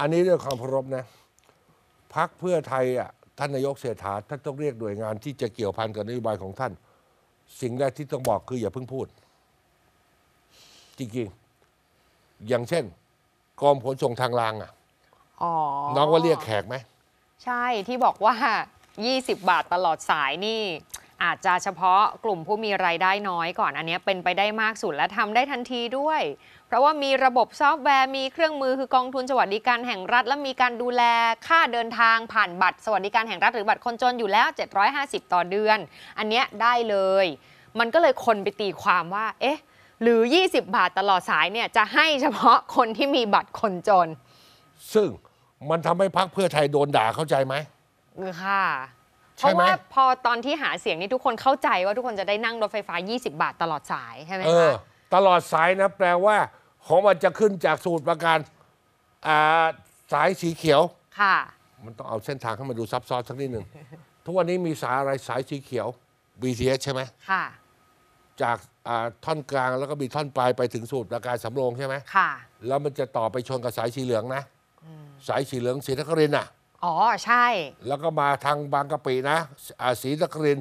อันนี้ด้วยความเคารพนะ พักเพื่อไทยอ่ะท่านนายกเศรษฐาท่านต้องเรียกหน่วยงานที่จะเกี่ยวพันกับนโยบายของท่าน สิ่งแรกที่ต้องบอกคืออย่าเพิ่งพูด จริงๆ อย่างเช่น กรมขนส่งทางราง อ่ะน้องว่าเรียกแขกไหม ใช่ที่บอกว่า 20 บาทตลอดสายนี่อาจจะเฉพาะกลุ่มผู้มีรายได้น้อยก่อน อันนี้เป็นไปได้มากสุดและทำได้ทันทีด้วย เพราะว่ามีระบบซอฟต์แวร์มีเครื่องมือคือกองทุนสวัสดิการแห่งรัฐ และมีการดูแลค่าเดินทางผ่านบัตรสวัสดิการแห่งรัฐหรือบัตรคนจนอยู่แล้ว 750 ต่อเดือน อันนี้ได้เลย มันก็เลยคนไปตีความว่า เอ๊ะ หรือ 20 บาทตลอดสายเนี่ยจะให้เฉพาะคนที่มีบัตรคนจน ซึ่งมันทำให้พักเพื่อไทยโดนด่าเข้าใจไหมค่ะเพราะว่าพอตอนที่หาเสียงนี่ทุกคนเข้าใจว่าทุกคนจะได้นั่งรถไฟฟ้า 20 บาทตลอดสาย ใช่ไหมคะตลอดสายนะแปลว่า ของมันจะขึ้นจากสูตรประการสายสีเขียว ค่ะ มันต้องเอาเส้นทางให้มันดูซับซ้อนสักนิดหนึ่งทุกวันนี้มีสายอะไรสายสีเขียว BTS ใช่ไหมค่ะจากท่อนกลางแล้วก็มีท่อนปลายไปถึงสูตรประการสำโรงใช่ไหมค่ะแล้วมันจะต่อไปชนกับสายสีเหลืองนะสายสีเหลืองสีนครินอ่ะอ๋อใช่ แล้วก็มาทางบางกะปินะสีตศรีริน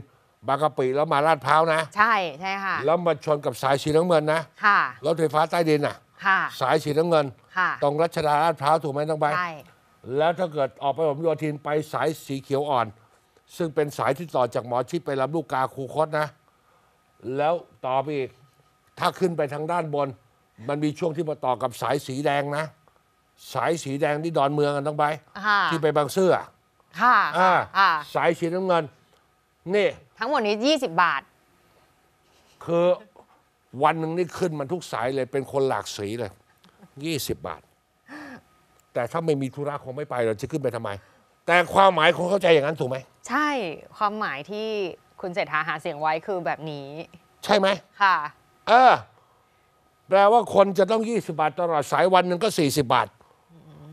บางกะปิแล้วมาลาดพร้าวนะ ใช่ ใช่ค่ะ แล้วมาชนกับสายสีน้ำเงินนะค่ะรถไฟฟ้าใต้ดินอ่ะค่ะสายสีน้ำเงินค่ะตรงรัชดาลาดพร้าวถูกไหมต้องไปใช่แล้วถ้าเกิดออกไปผมโยธินไปสายสีเขียวอ่อน ซึ่งเป็นสายที่ต่อจากหมอชิดไปลำลูกกาคูคตนะ แล้วต่อไปอีกถ้าขึ้นไปทางด้านบน มันมีช่วงที่มาต่อกับสายสีแดงนะสายสีแดงที่ดอนเมืองกันต้องไปที่ไปบางซื่อค่ะอ่าสายสีน้ำเงินนี่ทั้งหมดนี้ 20 บาท คือวันหนึ่งนี่ขึ้นมันทุกสายเลย เป็นคนหลากสีเลยยี่สิบบาท แต่ถ้าไม่มีธุระคงไม่ไปเราจะขึ้นไปทำไม แต่ความหมาย คงเข้าใจอย่างนั้นถูกไหม ใช่ความหมายที่คุณเศรษฐาหาเสียงไว้คือแบบนี้ ใช่ไหมค่ะ เออแปลว่าคนจะต้อง20บาท ตลอดสายวันหนึ่งก็40บาท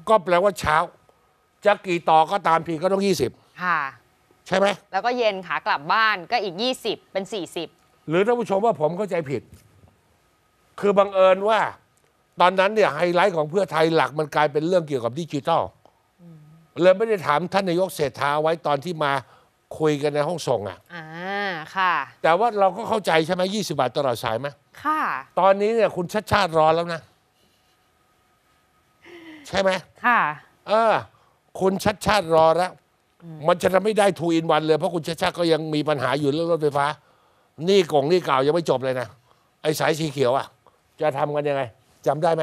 ก็แปลว่าเช้าจะกี่ต่อก็ตามทีก็ต้องยี่สิบค่ะ ใช่ไหม แล้วก็เย็นขากลับบ้านก็อีกยี่สิบเป็นสสี่ิบหรือท่านผู้ชมว่าผมเข้าใจผิด คือบังเอิญว่า ตอนนั้นเนี่ยไฮไลท์ของเพื่อไทยหลักมันกลายเป็นเรื่องเกี่ยวกับดิจิทัลเลยไม่ได้ถามท่านนายกเศรษฐาไว้ตอนที่มาคุยกันในห้องส่งอ่ะอ่าค่ะ แต่ว่าเราก็เข้าใจใช่ไหมยี่สิบาทตลอดสายไหมค่ะ ตอนนี้เนี่ยคุณชัดชาติรอแล้วนะใช่ไหม ค่ะ เออ คุณชัดชาติรอแล้ว มันจะทำไม่ได้ทูอินวันเลย เพราะคุณชัดชาติก็ยังมีปัญหาอยู่เรื่องรถไฟฟ้า นี่กล่องนี่เก่ายังไม่จบเลยนะ ไอ้สายสีเขียวอ่ะจะทำกันยังไงจำได้ไหม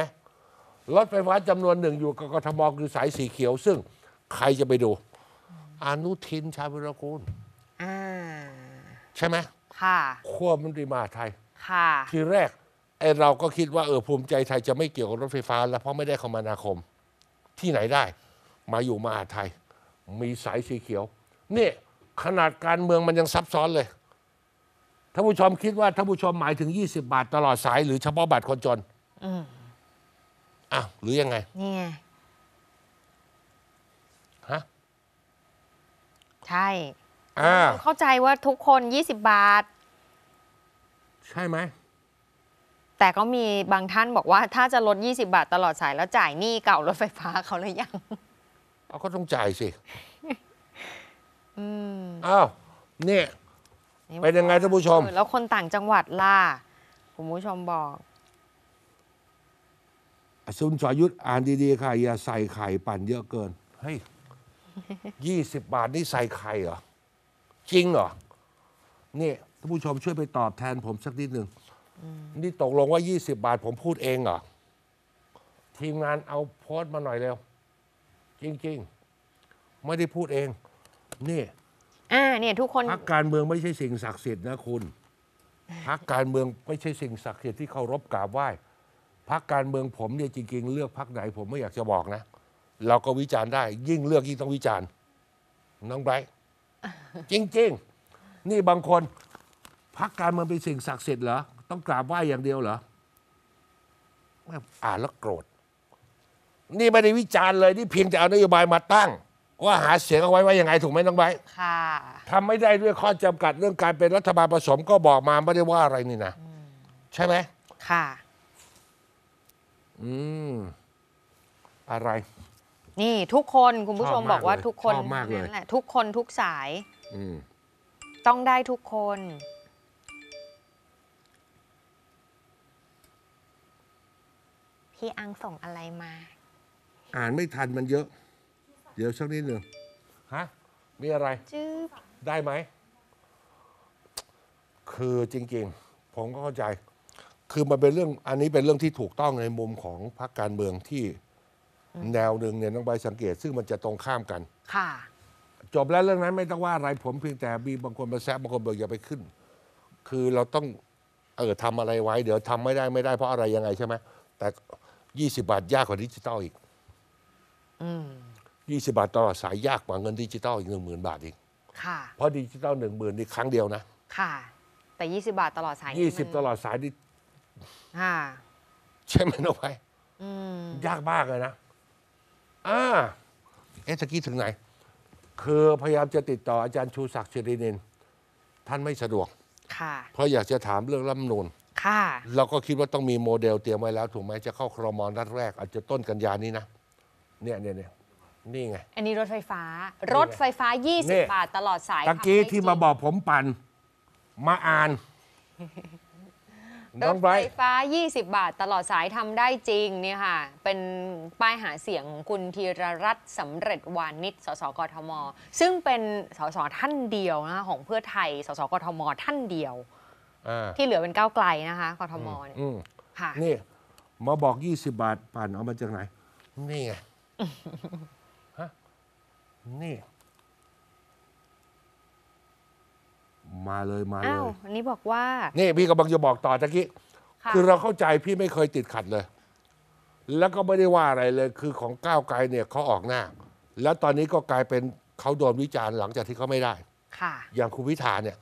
รถไฟฟ้าจำนวนหนึ่งอยู่กกทมคือสายสีเขียว ซึ่ง ใครจะไปดู อนุทินชาญวิรกูลใช่ไหมค่ะขั้วมันตรีมาไทยค่ะ ทีแรกไอเราก็คิด ว่าเออภูมิใจไทย จะไม่เกี่ยวกับรถไฟฟ้า แล้วเพราะไม่ได้คมนาคมที่ไหนได้ มาอยู่มาอาไทย มีสายสีเขียว นี่ ขนาดการเมืองมันยังซับซ้อนเลยท่านผู้ชมคิดว่าท่านผู้ชมหมายถึง 20 บาทตลอดสายหรือเฉพาะบาทคนจน อืมอ้าหรือยังไงนี่ยฮะ ใช่ อ่าเข้าใจว่าทุกคน 20 บาท ใช่ไหมแต่ก็มีบางท่านบอกว่า ถ้าจะ ลด 20 บาท ตลอด สาย แล้ว จ่าย หนี้ เก่า รถไฟฟ้าเขาหรือยังเอาก็ต้อง จ่ายสิออ้าวเนี่ยเป็นยังไง ท่านผู้ชม แล้ว คน ต่างจังหวัดล่ะคุณผู้ ชมบอกสุนทอยุทธอ่าน ดี ๆ ค่ะ อย่าใส่ไข่ ปั่น เยอะเกิน เฮ้ยยี่สิบบาท นี่ใส่ ไข่เหรอ จริงเหรอ นี่ ท่านผู้ชมช่วยไป ตอบ แทน ผม สัก นิดหนึ่งนี่ตกลงว่ายี่สิบาทผมพูดเองเหรอทีมงานเอาโพสต์มาหน่อยเร็วจริง ๆ ไม่ได้พูดเอง นี่อ่าเนี่ยทุกคนพักการเมืองไม่ใช่สิ่งศักดิ์สิทธิ์นะคุณพักการเมืองไม่ใช่สิ่งศักดิ์สิทธิ์ที่เคารพกราบไหว้พักการเมืองผมเนี่ยจริงๆเลือกพักไหนผมไม่อยากจะบอกนะเราก็วิจารณ์ได้ ยิ่งเลือกยิ่งต้องวิจารณ์ น้องไบรท์จริง ๆ นี่บางคนพักการเมืองเป็นสิ่งศักดิ์สิทธิ์เหรอต้องกราบไหว้อย่างเดียวเหรออ่านแล้วโกรธนี่ไม่ได้วิจารณ์เลยนี่เพียงจะเอานโยบายมาตั้ง ว่า หาเสียงเอาไว้ว่ายังไง ถูกไหมน้องไบค่ะทำไม่ได้ด้วยข้อจำกัดเรื่องการเป็นรัฐบาลผสม ก็บอกมาไม่ได้ว่าอะไรนี่นะใช่ไหมค่ะ อืมอะไร นี่ทุกคนคุณผู้ชมบอกว่า ทุกคนนั่นแหละทุกคนทุกสายต้องได้ทุกคนที่อังส่งอะไรมา อ่านไม่ทันมันเยอะ เดี๋ยวสักนิดหนึ่งฮะ มีอะไรจื๊บได้ไหม คือจริง ๆ ผมก็เข้าใจ คือมันเป็นเรื่อง อันนี้เป็นเรื่องที่ถูกต้องในมุมของพรรคการเมืองที่แนวหนึ่งเนี่ยต้องไปสังเกต ซึ่งมันจะตรงข้ามกัน ค่ะ จบแล้วเรื่องนั้นไม่ต้องว่า อะไรผมเพียงแต่มีบางคนมาแซะบางคนบอกอย่าไปขึ้น คือเราต้องเออทำอะไรไว้ เดี๋ยวทำไม่ได้ไม่ได้เพราะอะไรยังไงใช่ไหมแต่ยี่สิบาทยากกว่าดิจิตอลอีกยี่สิบาทตลอดสายยากกว่าเงินดิจิตอลอีกหนึ่งหมื่นบาทอีกเพราะดิจิตอลหนึ่งหมื่นนี่ครั้งเดียวนะ ค่ะ แต่ยี่สิบาทตลอดสายยี่สิบตลอดสายนี่ค่ะ ใช่ไหมน้องไปยากมากเลยนะ อ่า เอ๊ะตะกี้ถึงไหน คือพยายามจะติดต่ออาจารย์ชูศักดิ์ชรินิน ท่านไม่สะดวก ค่ะเพราะอยากจะถามเรื่องรัฐมนูลค่ะเราก็คิดว่าต้องมีโมเดลเตรียมไว้แล้วถูกไหมจะเข้าครมอนัดแรก อาจจะต้นกันยานี้นะเนี่ยเนี่ยเนี่ยนี่ไง อันนี้รถไฟฟ้ารถไฟฟ้าี่20 บาท ตลอดสายตะกี้ที่มาบอกผมปั่นมาอ่านรถไฟฟ้า 20 บาทตลอดสายทำได้จริงเนี่ยค่ะเป็นป้ายหาเสียงของคุณธีรรัตน์สำเร็จวานิชสสกทม ซึ่งเป็นสสท่านเดียวนะคะของเพื่อไทยสสกทมท่านเดียวที่เหลือเป็นก้าวไกลนะคะกทมเนี่ยค่ะนี่ มาบอก 20 บาทปั่นเอามาจากไหนนี่ไงฮะนี่ มาเลยมาเลยอ้าวนี่บอกว่า นี่พี่กำลังจะบอกต่อตะกี้ คือเราเข้าใจพี่ไม่เคยติดขัดเลย แล้วก็ไม่ได้ว่าอะไรเลย คือของก้าวไกลเนี่ยเขาออกหน้า แล้วตอนนี้ก็กลายเป็นเขาโดนวิจารณ์หลังจากที่เขาไม่ได้ ค่ะ อย่างคุณวิธาเนี่ย